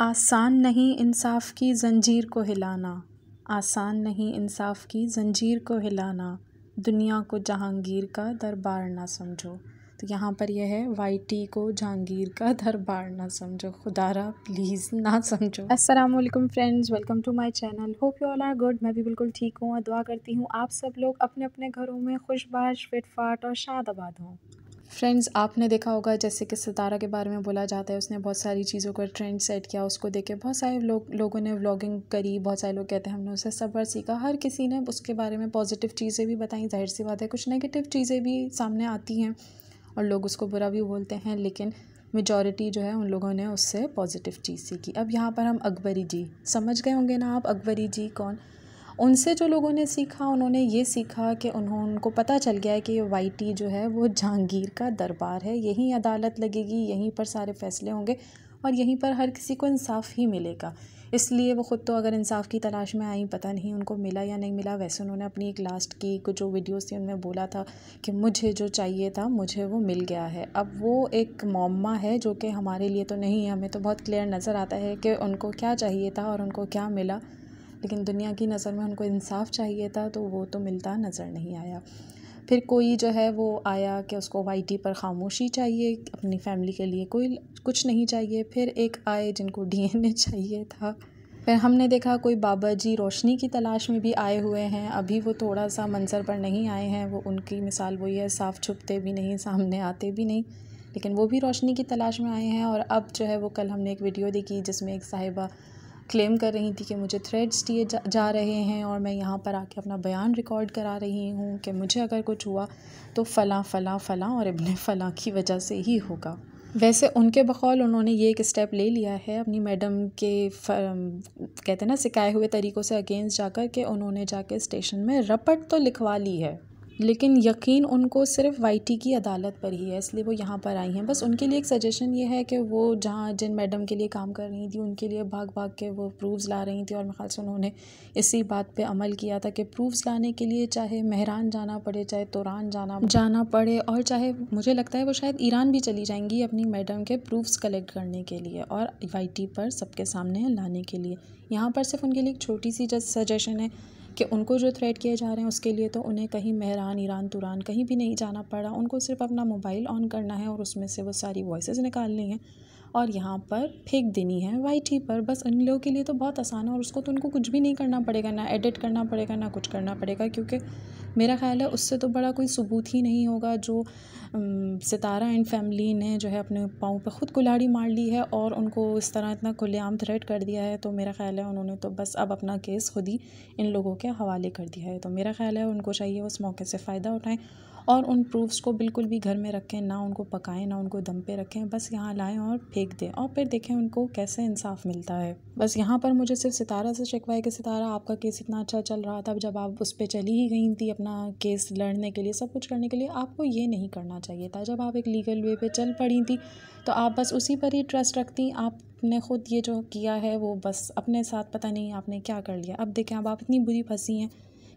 आसान नहीं इंसाफ़ की ज़ंजीर को हिलाना आसान नहीं इंसाफ़ की ज़ंजीर को हिलाना दुनिया को जहांगीर का दरबार ना समझो तो यहाँ पर यह है वाई टी को जहांगीर का दरबार ना समझो खुदारा प्लीज़ ना समझो अस्सलाम वालेकुम friends welcome to my channel hope you all are good मैं भी बिल्कुल ठीक हूँ और दुआ करती हूँ आप सब लोग अपने अपने घरों में खुशबाश फिटफाट और शादाबाद हों फ्रेंड्स आपने देखा होगा जैसे कि सितारा के बारे में बोला जाता है उसने बहुत सारी चीज़ों का ट्रेंड सेट किया उसको देखे बहुत सारे लोग लोगों ने व्लॉगिंग करी बहुत सारे लोग कहते हैं हमने उससे सबर सीखा हर किसी ने उसके बारे में पॉजिटिव चीज़ें भी बताई जाहिर सी बात है कुछ नेगेटिव चीज़ें भी सामने आती हैं और लोग उसको बुरा भी बोलते हैं लेकिन मेजॉरिटी जो है उन लोगों ने उससे पॉजिटिव चीज़ सीखी अब यहाँ पर हम अकबरी जी समझ गए होंगे ना आप अकबरी जी कौन उनसे जो लोगों ने सीखा उन्होंने ये सीखा कि उन्होंने उनको पता चल गया है कि वाई टी जो है वो जहांगीर का दरबार है यहीं अदालत लगेगी यहीं पर सारे फैसले होंगे और यहीं पर हर किसी को इंसाफ ही मिलेगा इसलिए वो ख़ुद तो अगर इंसाफ़ की तलाश में आई पता नहीं उनको मिला या नहीं मिला वैसे उन्होंने अपनी एक लास्ट की कुछ जो वीडियोस थी उनमें बोला था कि मुझे जो चाहिए था मुझे वो मिल गया है अब वो एक मौमा है जो कि हमारे लिए तो नहीं है हमें तो बहुत क्लियर नज़र आता है कि उनको क्या चाहिए था और उनको क्या मिला लेकिन दुनिया की नज़र में उनको इंसाफ चाहिए था तो वो तो मिलता नज़र नहीं आया फिर कोई जो है वो आया कि उसको वाई पर खामोशी चाहिए अपनी फैमिली के लिए कोई कुछ नहीं चाहिए फिर एक आए जिनको डीएनए चाहिए था फिर हमने देखा कोई बाबा जी रोशनी की तलाश में भी आए हुए हैं अभी वो थोड़ा सा मंजर पर नहीं आए हैं वो उनकी मिसाल वही है साफ छुपते भी नहीं सामने आते भी नहीं लेकिन वो भी रोशनी की तलाश में आए हैं और अब जो है वो कल हमने एक वीडियो देखी जिसमें एक साहिबा क्लेम कर रही थी कि मुझे थ्रेड्स दिए जा, जा रहे हैं और मैं यहाँ पर आके अपना बयान रिकॉर्ड करा रही हूँ कि मुझे अगर कुछ हुआ तो फ़लाँ फ़लाँ फ़लाँ और इबन फ़लाँ की वजह से ही होगा वैसे उनके बकौल उन्होंने ये एक स्टेप ले लिया है अपनी मैडम के कहते हैं ना सिखाए हुए तरीक़ों से अगेंस्ट जाकर के उन्होंने जाके स्टेशन में रपट तो लिखवा ली है लेकिन यकीन उनको सिर्फ़ वाई टी की अदालत पर ही है इसलिए वो यहाँ पर आई हैं बस उनके लिए एक सजेशन ये है कि वो जहाँ जिन मैडम के लिए काम कर रही थी उनके लिए भाग भाग के वो प्रूफ्स ला रही थी और मेरे ख्याल से उन्होंने इसी बात पे अमल किया था कि प्रूफ्स लाने के लिए चाहे महरान जाना पड़े चाहे तुरान जाना जाना पड़े और चाहे मुझे लगता है वो शायद ईरान भी चली जाएंगी अपनी मैडम के प्रूफ्स कलेक्ट करने के लिए और वाई टी पर सबके सामने लाने के लिए यहाँ पर सिर्फ उनके लिए एक छोटी सी जस्ट सजेशन है कि उनको जो थ्रेट किए जा रहे हैं उसके लिए तो उन्हें कहीं महरान ईरान तुरान कहीं भी नहीं जाना पड़ा उनको सिर्फ अपना मोबाइल ऑन करना है और उसमें से वो सारी वॉइस निकालनी है और यहाँ पर फेंक देनी है वाइट ही पर बस इन लोगों के लिए तो बहुत आसान है और उसको तो उनको कुछ भी नहीं करना पड़ेगा ना एडिट करना पड़ेगा ना कुछ करना पड़ेगा क्योंकि मेरा ख्याल है उससे तो बड़ा कोई सबूत ही नहीं होगा जो सितारा एंड फैमिली ने जो है अपने पाँव पे ख़ुद कुल्हाड़ी मार ली है और उनको इस तरह इतना खुलेआम थ्रेट कर दिया है तो मेरा ख्याल है उन्होंने तो बस अब अपना केस खुद ही इन लोगों के हवाले कर दिया है तो मेरा ख्याल है उनको चाहिए उस मौके से फ़ायदा उठाएँ और उन प्रूफ्स को बिल्कुल भी घर में रखें ना उनको पकाएं ना उनको दम पे रखें बस यहाँ लाएं और फेंक दें और फिर देखें उनको कैसे इंसाफ मिलता है बस यहाँ पर मुझे सिर्फ सितारा से शिकवा है कि सितारा आपका केस इतना अच्छा चल रहा था अब जब आप उस पर चली ही गई थी अपना केस लड़ने के लिए सब कुछ करने के लिए आपको ये नहीं करना चाहिए था जब आप एक लीगल वे पे चल पड़ी थी तो आप बस उसी पर ही ट्रस्ट रखती आपने ख़ुद ये जो किया है वो बस अपने साथ पता नहीं आपने क्या कर लिया अब देखें अब आप इतनी बुरी फंसी हैं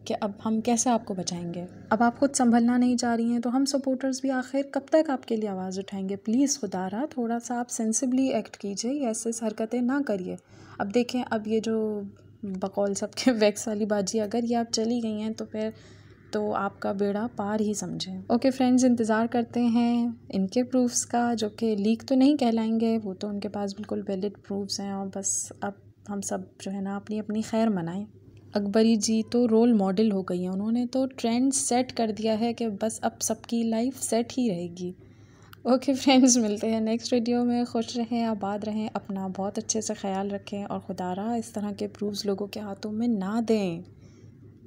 कि अब हम कैसे आपको बचाएंगे अब आप खुद संभलना नहीं चाह रही हैं तो हम सपोर्टर्स भी आखिर कब तक आपके लिए आवाज़ उठाएंगे प्लीज़ खुदा रहा थोड़ा सा आप सेंसिबली एक्ट कीजिए ऐसे हरकतें ना करिए अब देखें अब ये जो बकौल सबके वैक्स वाली बाजी अगर ये आप चली गई हैं तो फिर तो आपका बेड़ा पार ही समझें ओके फ्रेंड्स इंतज़ार करते हैं इनके प्रूफ्स का जो कि लीक तो नहीं कहलाएंगे वो तो उनके पास बिल्कुल वैलिड प्रूफ्स हैं और बस अब हम सब जो है ना अपनी अपनी खैर मनाएं अकबरी जी तो रोल मॉडल हो गई हैं उन्होंने तो ट्रेंड सेट कर दिया है कि बस अब सबकी लाइफ सेट ही रहेगी ओके फ्रेंड्स मिलते हैं नेक्स्ट वीडियो में खुश रहें आबाद रहें अपना बहुत अच्छे से ख्याल रखें और खुदारा इस तरह के प्रूफ्स लोगों के हाथों में ना दें